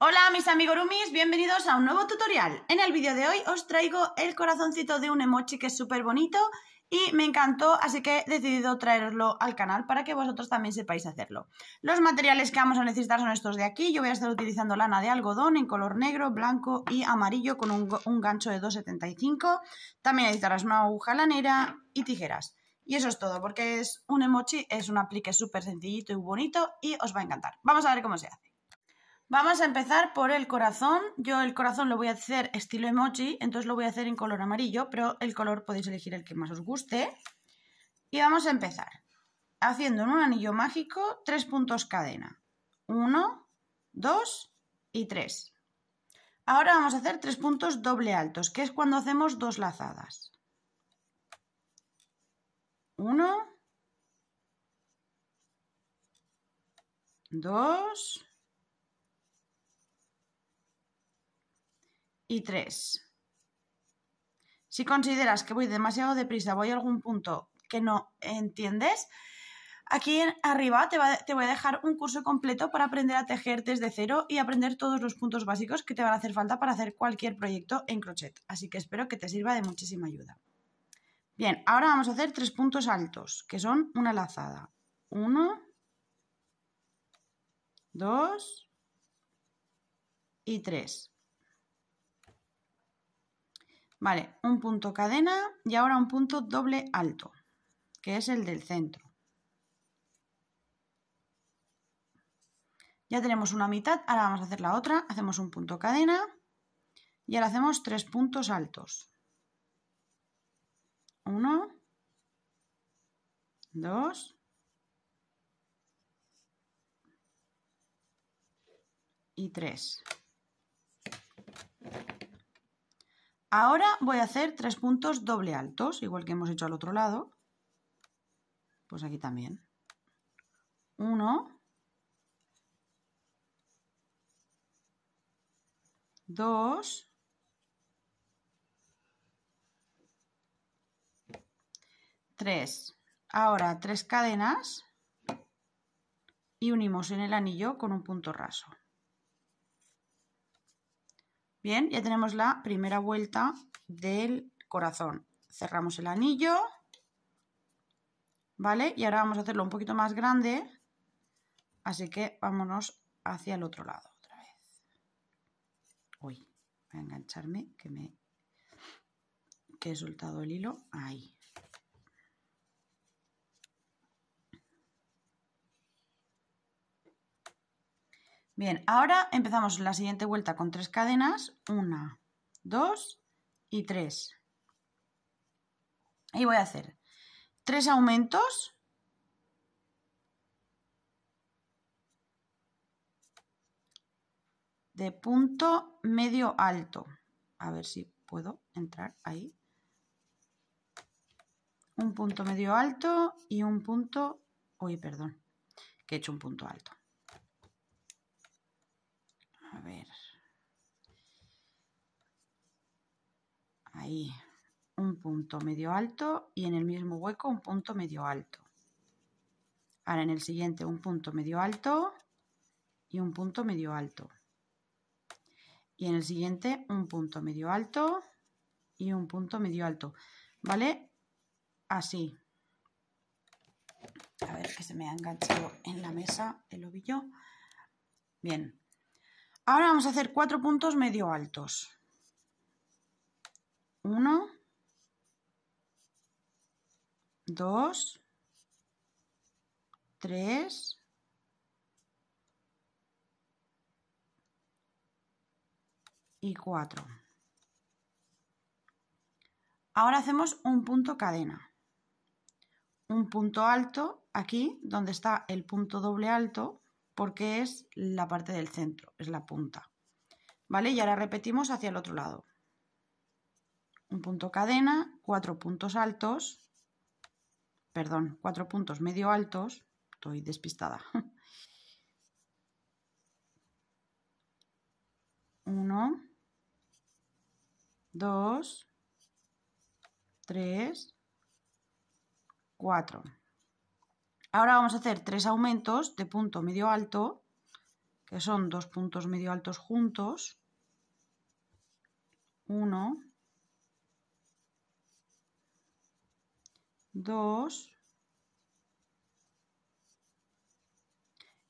Hola mis amigos Rumis, bienvenidos a un nuevo tutorial. En el vídeo de hoy os traigo el corazoncito de un emoji que es súper bonito y me encantó, así que he decidido traerlo al canal para que vosotros también sepáis hacerlo. Los materiales que vamos a necesitar son estos de aquí. Yo voy a estar utilizando lana de algodón en color negro, blanco y amarillo con un, gancho de 2,75. También necesitarás una aguja lanera y tijeras. Y eso es todo, porque es un emoji, es un aplique súper sencillito y bonito y os va a encantar. Vamos a ver cómo se hace. Vamos a empezar por el corazón. Yo el corazón lo voy a hacer estilo emoji, entonces lo voy a hacer en color amarillo, pero el color podéis elegir el que más os guste. Y vamos a empezar haciendo en un anillo mágico tres puntos cadena. Uno, dos y tres. Ahora vamos a hacer tres puntos doble altos, que es cuando hacemos dos lazadas. Uno, dos y 3. Si consideras que voy demasiado deprisa, voy a algún punto que no entiendes, aquí arriba te, te, voy a dejar un curso completo para aprender a tejer desde cero y aprender todos los puntos básicos que te van a hacer falta para hacer cualquier proyecto en crochet. Así que espero que te sirva de muchísima ayuda. Bien, ahora vamos a hacer tres puntos altos, que son una lazada. Uno, dos y tres. Vale, un punto cadena y ahora un punto doble alto, que es el del centro. Ya tenemos una mitad, ahora vamos a hacer la otra, hacemos un punto cadena y ahora hacemos tres puntos altos. Uno, dos y tres. Ahora voy a hacer tres puntos doble altos, igual que hemos hecho al otro lado. Pues aquí también. Uno. Dos. Tres. Ahora tres cadenas y unimos en el anillo con un punto raso. Bien, ya tenemos la primera vuelta del corazón. Cerramos el anillo. ¿Vale? Y ahora vamos a hacerlo un poquito más grande. Así que vámonos hacia el otro lado otra vez. Uy, voy a engancharme que me que he soltado el hilo. Ahí. Bien, ahora empezamos la siguiente vuelta con tres cadenas. Una, dos y tres. Y voy a hacer tres aumentos. de punto medio alto. A ver si puedo entrar ahí. Un punto medio alto y un punto... Uy, perdón, que he hecho un punto alto. A ver. Ahí, un punto medio alto y en el mismo hueco un punto medio alto. Ahora en el siguiente un punto medio alto y un punto medio alto. Y en el siguiente un punto medio alto y un punto medio alto. ¿Vale? Así. A ver que se me ha enganchado en la mesa el ovillo. Bien. Ahora vamos a hacer cuatro puntos medio altos. Uno, dos, tres, y cuatro. Ahora hacemos un punto cadena. Un punto alto aquí, donde está el punto doble alto, porque es la parte del centro, es la punta. ¿Vale? Y ahora repetimos hacia el otro lado. Un punto cadena, cuatro puntos altos, perdón, cuatro puntos medio altos, estoy despistada. Uno, dos, tres, cuatro. Ahora vamos a hacer tres aumentos de punto medio alto, que son dos puntos medio altos juntos. Uno, dos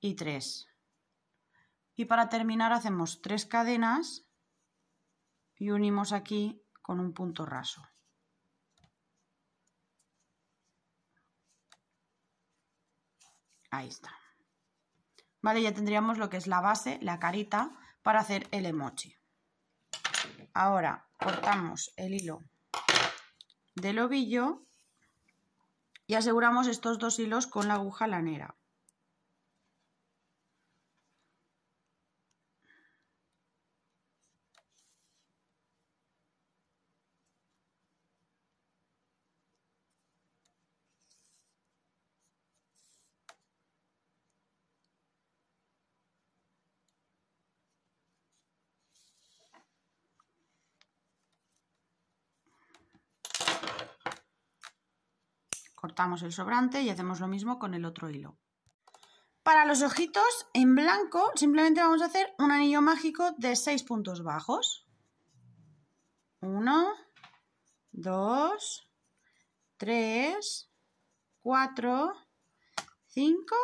y tres. Y para terminar hacemos tres cadenas y unimos aquí con un punto raso. Ahí está. Vale, ya tendríamos lo que es la base, la carita, para hacer el emoji. Ahora cortamos el hilo del ovillo y aseguramos estos dos hilos con la aguja lanera. Cortamos el sobrante y hacemos lo mismo con el otro hilo. Para los ojitos, en blanco, simplemente vamos a hacer un anillo mágico de 6 puntos bajos. 1, 2, 3, 4, 5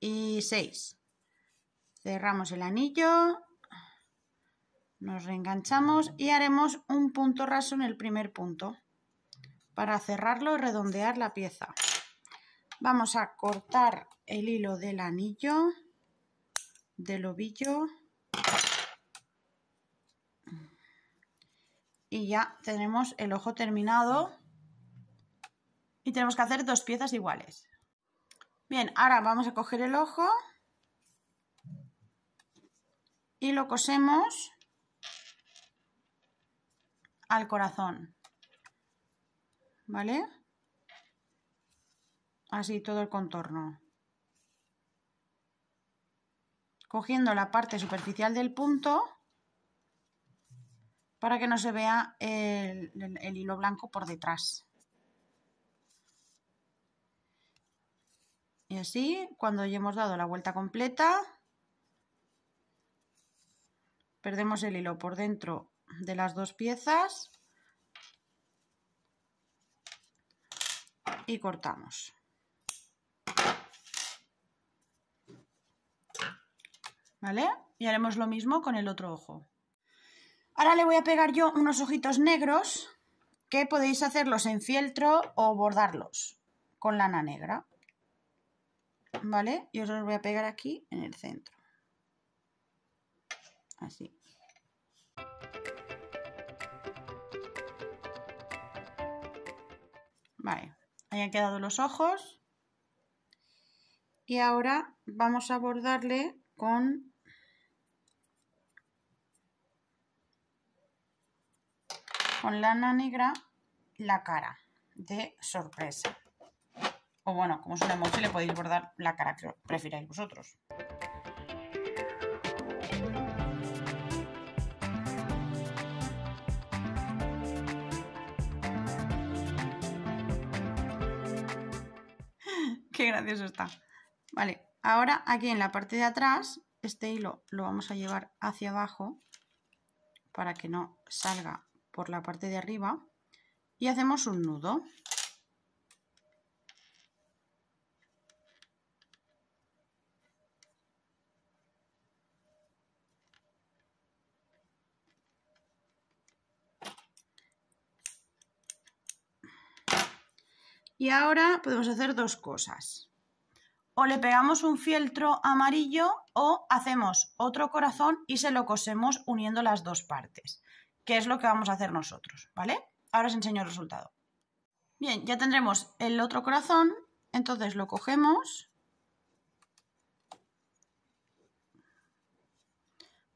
y 6. Cerramos el anillo, nos reenganchamos y haremos un punto raso en el primer punto para cerrarlo y redondear la pieza. Vamos a cortar el hilo del anillo, del ovillo y ya tenemos el ojo terminado y tenemos que hacer dos piezas iguales. Bien, ahora vamos a coger el ojo y lo cosemos al corazón. ¿vale? Así todo el contorno. Cogiendo la parte superficial del punto para que no se vea el, hilo blanco por detrás. Y así, cuando ya hemos dado la vuelta completa, perdemos el hilo por dentro de las dos piezas y cortamos. ¿Vale? Y haremos lo mismo con el otro ojo. Ahora le voy a pegar yo unos ojitos negros que podéis hacerlos en fieltro o bordarlos con lana negra. ¿Vale? Y os los voy a pegar aquí en el centro. Así. Vale hayan quedado los ojos. Y ahora vamos a bordarle con con lana negra la cara de sorpresa. O bueno, como es una emoji le podéis bordar la cara que prefiráis vosotros. gracioso está. Vale, ahora aquí en la parte de atrás, este hilo lo vamos a llevar hacia abajo para que no salga por la parte de arriba y hacemos un nudo. Y ahora podemos hacer dos cosas. O le pegamos un fieltro amarillo o hacemos otro corazón y se lo cosemos uniendo las dos partes, que es lo que vamos a hacer nosotros, ¿vale? Ahora os enseño el resultado. Bien, ya tendremos el otro corazón, entonces lo cogemos,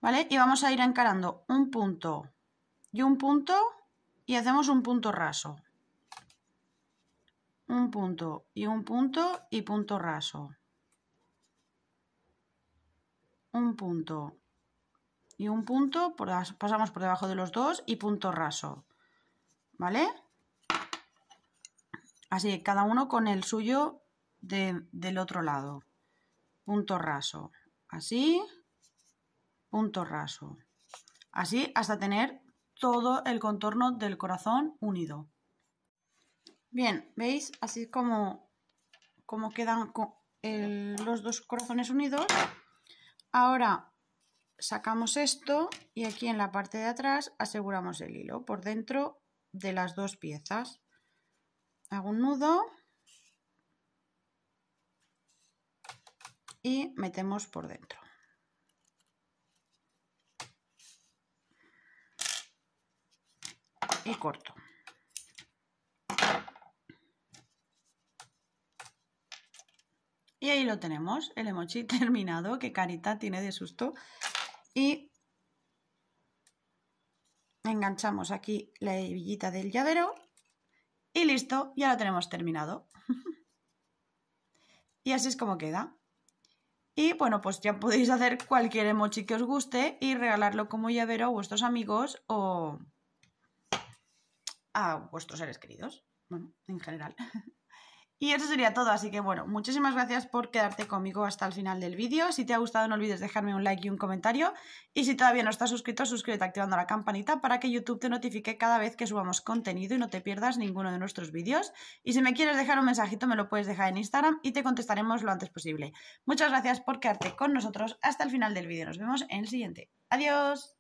¿vale? Y vamos a ir encarando un punto y un punto y hacemos un punto raso, un punto y un punto y punto raso. Un punto y un punto, pasamos por debajo de los dos y punto raso. ¿Vale? Así cada uno con el suyo del otro lado. Punto raso. Así, punto raso. Así hasta tener todo el contorno del corazón unido. Bien, ¿veis? Así como, quedan los dos corazones unidos. Ahora sacamos esto y aquí en la parte de atrás aseguramos el hilo por dentro de las dos piezas. Hago un nudo y metemos por dentro. Y corto. ahí lo tenemos, el emoji terminado, que carita tiene de susto. Y enganchamos aquí la hebillita del llavero y listo, ya lo tenemos terminado. y así es como queda. Y bueno, pues ya podéis hacer cualquier emoji que os guste y regalarlo como llavero a vuestros amigos o a vuestros seres queridos. Bueno, en general. Y eso sería todo, así que bueno, muchísimas gracias por quedarte conmigo hasta el final del vídeo. Si te ha gustado no olvides dejarme un like y un comentario. Y si todavía no estás suscrito, suscríbete activando la campanita para que YouTube te notifique cada vez que subamos contenido y no te pierdas ninguno de nuestros vídeos. Y si me quieres dejar un mensajito me lo puedes dejar en Instagram y te contestaremos lo antes posible. Muchas gracias por quedarte con nosotros hasta el final del vídeo. Nos vemos en el siguiente. Adiós.